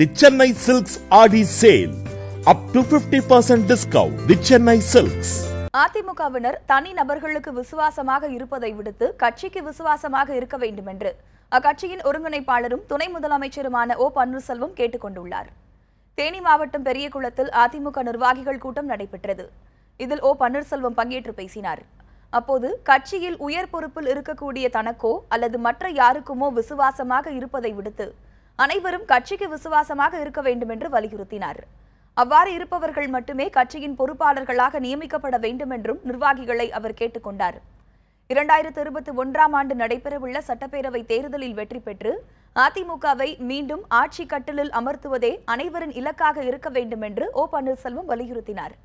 the Chennai Silks RD sale. Up to 50% discount. The Chennai Silks. அதிமுகவினர் தனி நபர்களுக்கு விசுவாசமாக இருப்பதை விடுத்து கட்சிக்கு விசுவாசமாக இருக்க வேண்டும் என்று அக்கட்சியின் ஒருங்கிணைப்பாளரும் துணை முதலமைச்சருமான ஓ பன்னீர்செல்வம் கேட்டுக்கொண்டுள்ளார் தேனி மாவட்டம் பெரியகுளத்தில் அதிமுக நிர்வாகிகள் கூட்டம் நடைபெற்றது இதில் ஓ பன்னீர்செல்வம் பங்கேற்று பேசினார் அப்போது கட்சியில் உயர் பொறுப்பில் இருக்கக்கூடிய தனக்கோ அல்லது மற்ற யாருக்குமோ விசுவாசமாக இருப்பதை விடுத்து அனைவரும் கட்சிக்கு விசுவாசமாக இருக்க வேண்டும் என்று வலியுறுத்தினார் அவ்வாறு இருப்பவர்கள் மட்டுமே கட்சியின் பொறுப்பாளர்களாக நியமிக்கப்பட வேண்டும் என்றும் நிர்வாகிகளை அவர் கேட்டுக்கொண்டார் இரண்டாயிரத்து இருபத்தி ஒன்றாம் ஆண்டு நடைபெறவுள்ள சட்டப்பேரவை தேர்தலில் வெற்றி பெற்று அதிமுகவை மீண்டும் ஆட்சி கட்டிலில் அமர்த்துவதே அனைவரின் இலக்காக இருக்க வேண்டும் என்று ஓ பன்னீர்செல்வம் வலியுறுத்தினார்